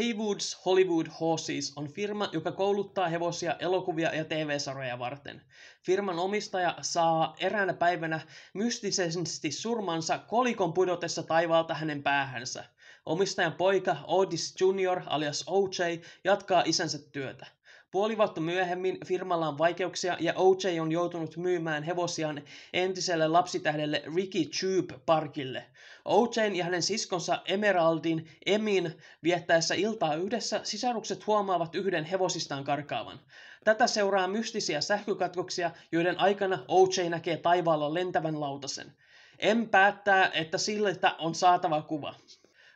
Haywoods Hollywood Horses on firma, joka kouluttaa hevosia elokuvia ja TV-sarjoja varten. Firman omistaja saa eräänä päivänä mystisesti surmansa kolikon pudotessa taivaalta hänen päähänsä. Omistajan poika Otis Jr. alias OJ jatkaa isänsä työtä. Puoli vuotta myöhemmin firmalla on vaikeuksia ja OJ on joutunut myymään hevosiaan entiselle lapsitähdelle Ricky Tube Parkille. OJ ja hänen siskonsa Emeraldin Emin viettäessä iltaa yhdessä sisarukset huomaavat yhden hevosistaan karkaavan. Tätä seuraa mystisiä sähkökatkoksia, joiden aikana OJ näkee taivaalla lentävän lautasen. Em päättää, että siltä on saatava kuva.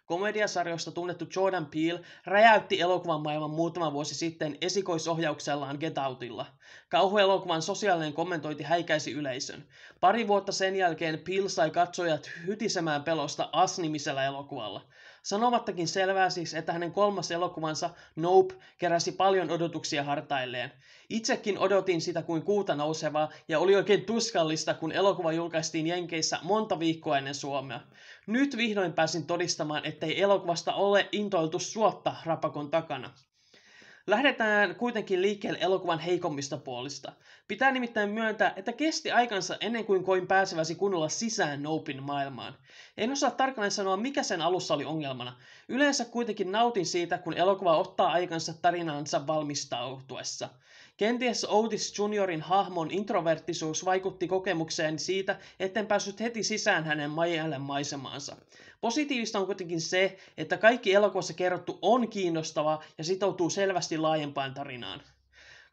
Komediasarjoista tunnettu Jordan Peele räjäytti elokuvan maailman muutama vuosi sitten esikoisohjauksellaan Get Outilla. Kauhuelokuvan sosiaalinen kommentointi häikäisi yleisön. Pari vuotta sen jälkeen Pil sai katsojat hytisemään pelosta As-nimisellä elokuvalla. Sanomattakin selvää siis, että hänen kolmas elokuvansa Nope keräsi paljon odotuksia hartailleen. Itsekin odotin sitä kuin kuuta nousevaa ja oli oikein tuskallista, kun elokuva julkaistiin Jenkeissä monta viikkoa ennen Suomea. Nyt vihdoin pääsin todistamaan, ettei elokuvasta ole intoiltu suotta rapakon takana. Lähdetään kuitenkin liikkeelle elokuvan heikommista puolista. Pitää nimittäin myöntää, että kesti aikansa ennen kuin koin pääseväsi kunnolla sisään Nopin maailmaan. En osaa tarkalleen sanoa, mikä sen alussa oli ongelmana. Yleensä kuitenkin nautin siitä, kun elokuva ottaa aikansa tarinaansa valmistautuessa – Kenties Otis Juniorin hahmon introverttisuus vaikutti kokemukseen siitä, etten päässyt heti sisään hänen majalle maisemaansa. Positiivista on kuitenkin se, että kaikki elokuvassa kerrottu on kiinnostava ja sitoutuu selvästi laajempaan tarinaan.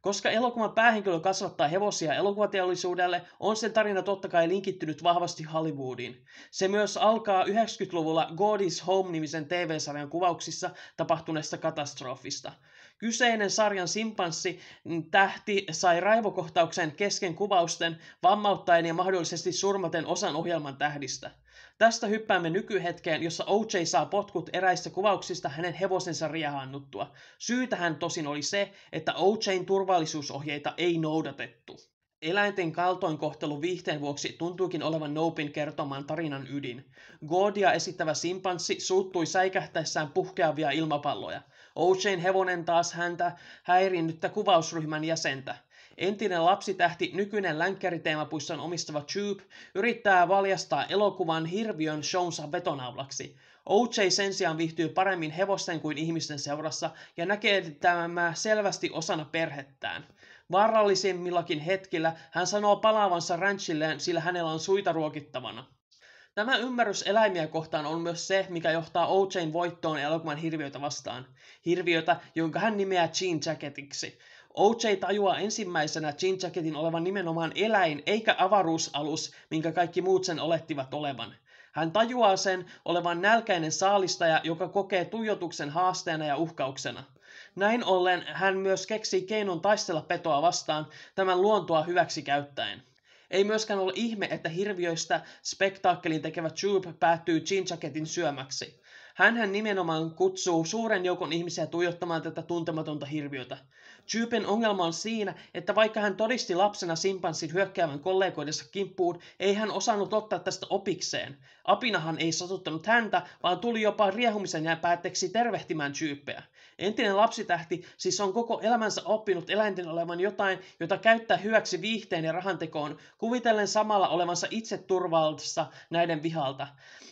Koska elokuvan päähenkilö kasvattaa hevosia elokuvateollisuudelle, on sen tarina totta kai linkittynyt vahvasti Hollywoodiin. Se myös alkaa 90-luvulla God is Home-nimisen TV-sarjan kuvauksissa tapahtuneesta katastrofista – Kyseinen sarjan simpanssi mm, tähti sai raivokohtauksen kesken kuvausten vammauttaen ja mahdollisesti surmaten osan ohjelman tähdistä. Tästä hyppäämme nykyhetkeen, jossa OJ saa potkut eräistä kuvauksista hänen hevosensa riehannuttua. Syytähän tosin oli se, että OJn turvallisuusohjeita ei noudatettu. Eläinten kaltoinkohtelu viihteen vuoksi tuntuukin olevan Nopin kertoman tarinan ydin. Goodia esittävä simpanssi suuttui säikähtäessään puhkeavia ilmapalloja. Ocean hevonen taas häntä häirinnyttä kuvausryhmän jäsentä. Entinen lapsitähti, nykyinen länkkäriteemapuisson omistava Tube, yrittää valjastaa elokuvan hirviön shownsa vetonaulaksi. OJ sen sijaan viihtyy paremmin hevosten kuin ihmisten seurassa ja näkee tämä selvästi osana perhettään. Vaarallisimmillakin hetkillä hän sanoo palaavansa ranchilleen, sillä hänellä on suita ruokittavana. Tämä ymmärrys eläimiä kohtaan on myös se, mikä johtaa O.J.n voittoon elokuvan hirviötä vastaan. Hirviötä, jonka hän nimeää Jean Jacketiksi. O.J. tajuaa ensimmäisenä Jean Jacketin olevan nimenomaan eläin eikä avaruusalus, minkä kaikki muut sen olettivat olevan. Hän tajuaa sen olevan nälkäinen saalistaja, joka kokee tuijotuksen haasteena ja uhkauksena. Näin ollen hän myös keksii keinon taistella petoa vastaan tämän luontoa hyväksi käyttäen. Ei myöskään ole ihme, että hirviöistä spektaakkelin tekevä Tube päättyy Jean Jacketin syömäksi. Hänhän nimenomaan kutsuu suuren joukon ihmisiä tuijottamaan tätä tuntematonta hirviötä. Tyypen ongelma on siinä, että vaikka hän todisti lapsena simpanssin hyökkäävän kollegoidensa kimppuun, ei hän osannut ottaa tästä opikseen. Apinahan ei satuttanut häntä, vaan tuli jopa riehumisen ja päätteeksi tervehtimään tyyppeä. Entinen lapsitähti siis on koko elämänsä oppinut eläinten olevan jotain, jota käyttää hyväksi viihteen ja rahantekoon, kuvitellen samalla olevansa itse turvallisessa näiden vihalta.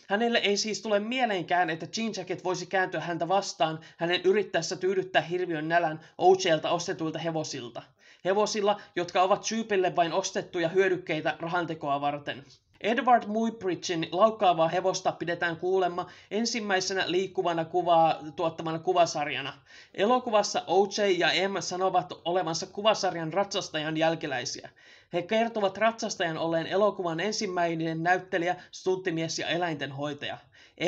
Hänelle ei siis tule mieleenkään, että Jean Jacket voisi kääntyä häntä vastaan hänen yrittäessä tyydyttää hirviön nälän OJLta ostetuilta hevosilta. Hevosilla, jotka ovat syypille vain ostettuja hyödykkeitä rahantekoa varten. Edward Muybridgein laukkaavaa hevosta pidetään kuulemma ensimmäisenä liikkuvana kuvaa tuottamana kuvasarjana. Elokuvassa O.J. ja M sanovat olevansa kuvasarjan ratsastajan jälkeläisiä. He kertovat ratsastajan olleen elokuvan ensimmäinen näyttelijä, stuntimies ja eläintenhoitaja.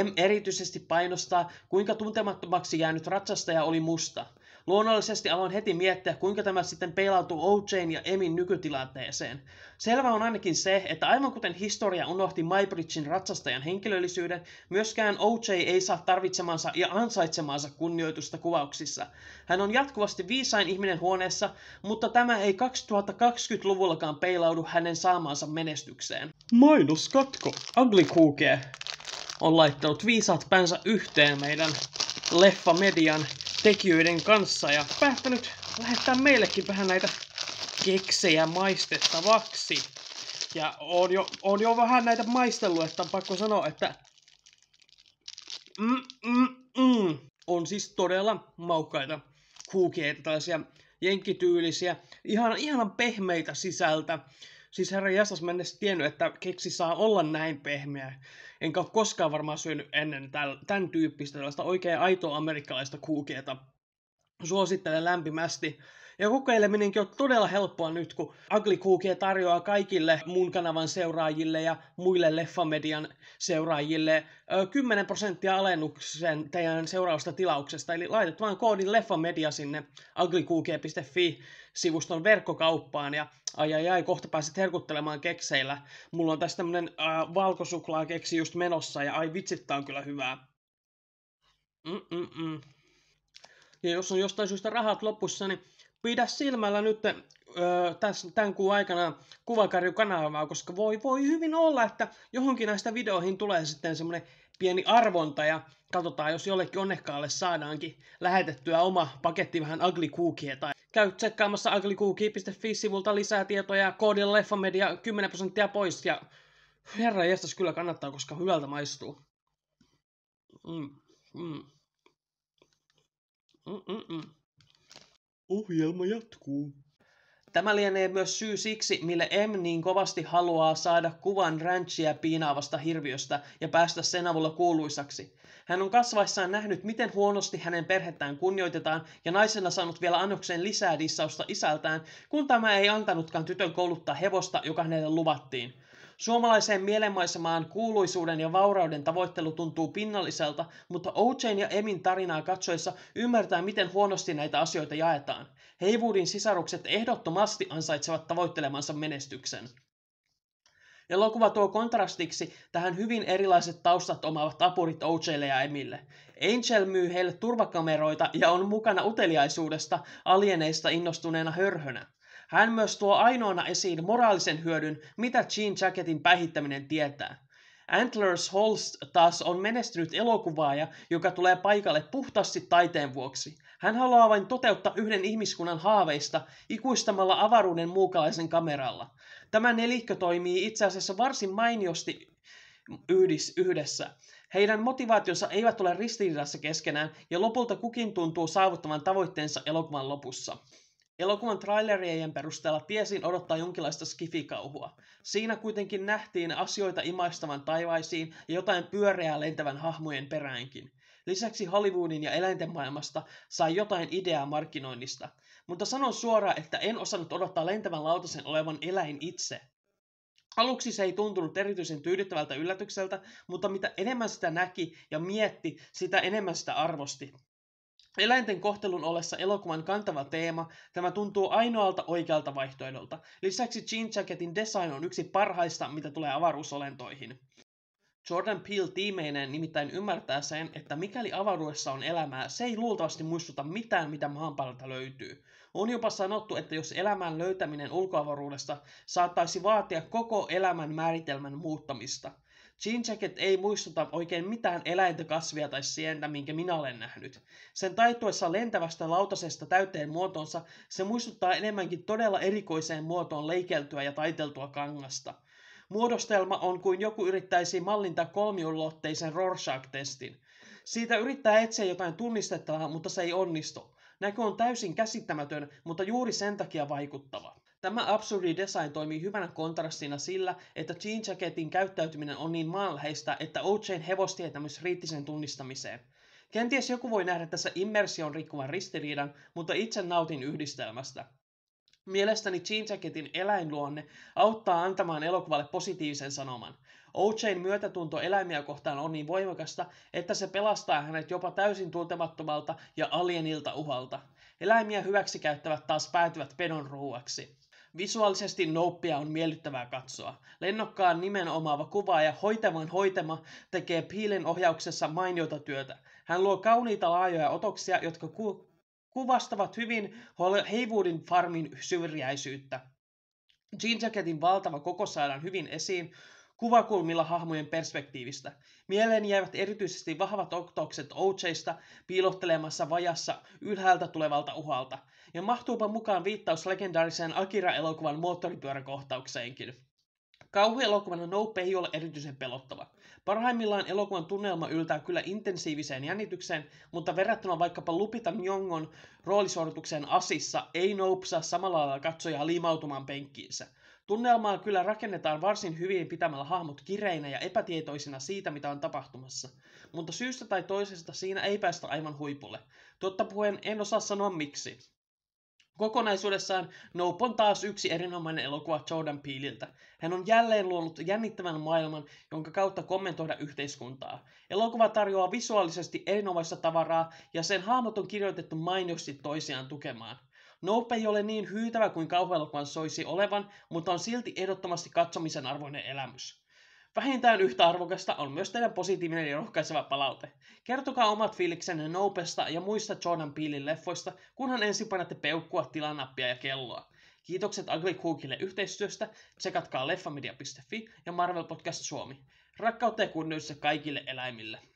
M erityisesti painostaa, kuinka tuntemattomaksi jäänyt ratsastaja oli musta. Luonnollisesti aloin heti miettiä, kuinka tämä sitten peilautuu OJn ja Emin nykytilanteeseen. Selvä on ainakin se, että aivan kuten historia unohti Mybridgein ratsastajan henkilöllisyyden, myöskään OJ ei saa tarvitsemansa ja ansaitsemansa kunnioitusta kuvauksissa. Hän on jatkuvasti viisain ihminen huoneessa, mutta tämä ei 2020-luvullakaan peilaudu hänen saamaansa menestykseen. katko, Ugly Cookie on laittanut viisaat päänsä yhteen meidän leffamedian tekijöiden kanssa ja päättänyt lähettää meillekin vähän näitä keksejä maistettavaksi. Ja on jo, on jo vähän näitä maistellut, että on pakko sanoa, että mm, mm, mm. on siis todella maukkaita kuukeita, tällaisia jenkkityylisiä, ihan, ihan pehmeitä sisältä. Siis herra jäsas, mä en edes tiennyt, että keksi saa olla näin pehmeä. Enkä ole koskaan varmaan syönyt ennen tämän tyyppistä tällaista oikein aitoa amerikkalaista kuukieta. Suosittelen lämpimästi. Ja kokeileminenkin on todella helppoa nyt, kun Ugly Cookie tarjoaa kaikille mun kanavan seuraajille ja muille Leffamedian seuraajille 10 prosenttia alennuksen teidän seuraavasta tilauksesta. Eli laitat vaan koodin Leffamedia sinne uglycookie.fi sivuston verkkokauppaan ja ai ai ai, kohta pääset herkuttelemaan kekseillä. Mulla on tässä tämmönen äh, valkosuklaa keksi just menossa ja ai vitsit, on kyllä hyvää. Mm-mm-mm. Ja jos on jostain syystä rahat lopussa, niin pidä silmällä nyt öö, tämän kuun aikana kuvakarjukanavaa, koska voi, voi hyvin olla, että johonkin näistä videoihin tulee sitten semmoinen pieni arvonta ja katsotaan, jos jollekin onnekkaalle saadaankin lähetettyä oma paketti vähän Ugly Cookie tai käy tsekkaamassa uglycookie.fi-sivulta lisää tietoja koodilla leffamedia 10 prosenttia pois ja herra jästäs kyllä kannattaa, koska hyvältä maistuu. Mm, mm. Mm-mm-mm. Ohjelma jatkuu. Tämä lienee myös syy siksi, mille M niin kovasti haluaa saada kuvan ranchia piinaavasta hirviöstä ja päästä sen avulla kuuluisaksi. Hän on kasvaissaan nähnyt, miten huonosti hänen perhettään kunnioitetaan ja naisena saanut vielä annokseen lisää dissausta isältään, kun tämä ei antanutkaan tytön kouluttaa hevosta, joka hänelle luvattiin. Suomalaiseen mielenmaisemaan kuuluisuuden ja vaurauden tavoittelu tuntuu pinnalliselta, mutta OJn ja Emin tarinaa katsoessa ymmärtää, miten huonosti näitä asioita jaetaan. Heywoodin sisarukset ehdottomasti ansaitsevat tavoittelemansa menestyksen. Elokuva tuo kontrastiksi tähän hyvin erilaiset taustat omaavat apurit OJlle ja Emille. Angel myy heille turvakameroita ja on mukana uteliaisuudesta alieneista innostuneena hörhönä. Hän myös tuo ainoana esiin moraalisen hyödyn, mitä Jean Jacketin päihittäminen tietää. Antlers Holst taas on menestynyt elokuvaaja, joka tulee paikalle puhtaasti taiteen vuoksi. Hän haluaa vain toteuttaa yhden ihmiskunnan haaveista ikuistamalla avaruuden muukalaisen kameralla. Tämä nelikkö toimii itse asiassa varsin mainiosti yhdis, yhdessä. Heidän motivaationsa eivät ole ristiriidassa keskenään ja lopulta kukin tuntuu saavuttavan tavoitteensa elokuvan lopussa. Elokuvan trailerien perusteella tiesin odottaa jonkinlaista skifikauhua. Siinä kuitenkin nähtiin asioita imaistavan taivaisiin ja jotain pyöreää lentävän hahmojen peräänkin. Lisäksi Hollywoodin ja eläinten maailmasta sai jotain ideaa markkinoinnista. Mutta sanon suoraan, että en osannut odottaa lentävän lautasen olevan eläin itse. Aluksi se ei tuntunut erityisen tyydyttävältä yllätykseltä, mutta mitä enemmän sitä näki ja mietti, sitä enemmän sitä arvosti. Eläinten kohtelun ollessa elokuvan kantava teema, tämä tuntuu ainoalta oikealta vaihtoehdolta. Lisäksi Jean Jacketin design on yksi parhaista, mitä tulee avaruusolentoihin. Jordan Peele tiimeinen nimittäin ymmärtää sen, että mikäli avaruudessa on elämää, se ei luultavasti muistuta mitään, mitä maanpäältä löytyy. On jopa sanottu, että jos elämän löytäminen ulkoavaruudesta saattaisi vaatia koko elämän määritelmän muuttamista – Jean Jacket ei muistuta oikein mitään eläintä, kasvia tai sientä, minkä minä olen nähnyt. Sen taittuessa lentävästä lautasesta täyteen muotonsa, se muistuttaa enemmänkin todella erikoiseen muotoon leikeltyä ja taiteltua kangasta. Muodostelma on kuin joku yrittäisi mallintaa kolmiulotteisen Rorschach-testin. Siitä yrittää etsiä jotain tunnistettavaa, mutta se ei onnistu. Näkö on täysin käsittämätön, mutta juuri sen takia vaikuttava. Tämä absurdi design toimii hyvänä kontrastina sillä, että Jean Jacketin käyttäytyminen on niin maanläheistä, että OJn hevostietämys riitti sen tunnistamiseen. Kenties joku voi nähdä tässä immersion rikkuvan ristiriidan, mutta itse nautin yhdistelmästä. Mielestäni Jean Jacketin eläinluonne auttaa antamaan elokuvalle positiivisen sanoman. OJn myötätunto eläimiä kohtaan on niin voimakasta, että se pelastaa hänet jopa täysin tuntemattomalta ja alienilta uhalta. Eläimiä hyväksikäyttävät taas päätyvät pedon ruuaksi. Visuaalisesti nouppia on miellyttävää katsoa. Lennokkaan nimenomaava kuva kuvaaja Hoitavan hoitama tekee Piilen ohjauksessa mainiota työtä. Hän luo kauniita laajoja otoksia, jotka ku- kuvastavat hyvin Heywoodin farmin syrjäisyyttä. Jean Jacketin valtava koko saadaan hyvin esiin kuvakulmilla hahmojen perspektiivistä. Mieleen jäävät erityisesti vahvat otokset OJsta piilottelemassa vajassa ylhäältä tulevalta uhalta – ja mahtuupa mukaan viittaus legendaariseen Akira-elokuvan moottoripyöräkohtaukseenkin. Kauhuelokuvana Nope ei ole erityisen pelottava. Parhaimmillaan elokuvan tunnelma yltää kyllä intensiiviseen jännitykseen, mutta verrattuna vaikkapa Lupitan Jongon roolisuoritukseen Asissa ei Nope saa samalla lailla katsojaa liimautumaan penkkiinsä. Tunnelmaa kyllä rakennetaan varsin hyvin pitämällä hahmot kireinä ja epätietoisina siitä, mitä on tapahtumassa. Mutta syystä tai toisesta siinä ei päästä aivan huipulle. Totta puheen en osaa sanoa miksi. Kokonaisuudessaan Nope on taas yksi erinomainen elokuva Jordan Peeliltä. Hän on jälleen luonut jännittävän maailman, jonka kautta kommentoida yhteiskuntaa. Elokuva tarjoaa visuaalisesti erinomaista tavaraa ja sen hahmot on kirjoitettu mainosti toisiaan tukemaan. Nope ei ole niin hyytävä kuin kauhuelokuvan soisi olevan, mutta on silti ehdottomasti katsomisen arvoinen elämys. Vähintään yhtä arvokasta on myös teidän positiivinen ja rohkaiseva palaute. Kertokaa omat fiiliksenne Nopesta ja muista Jordan Peelin leffoista, kunhan ensin painatte peukkua, tilanappia ja kelloa. Kiitokset Ugly Cookille yhteistyöstä, tsekatkaa leffamedia.fi ja Marvel Podcast Suomi. Rakkautta ja kunnioitusta kaikille eläimille.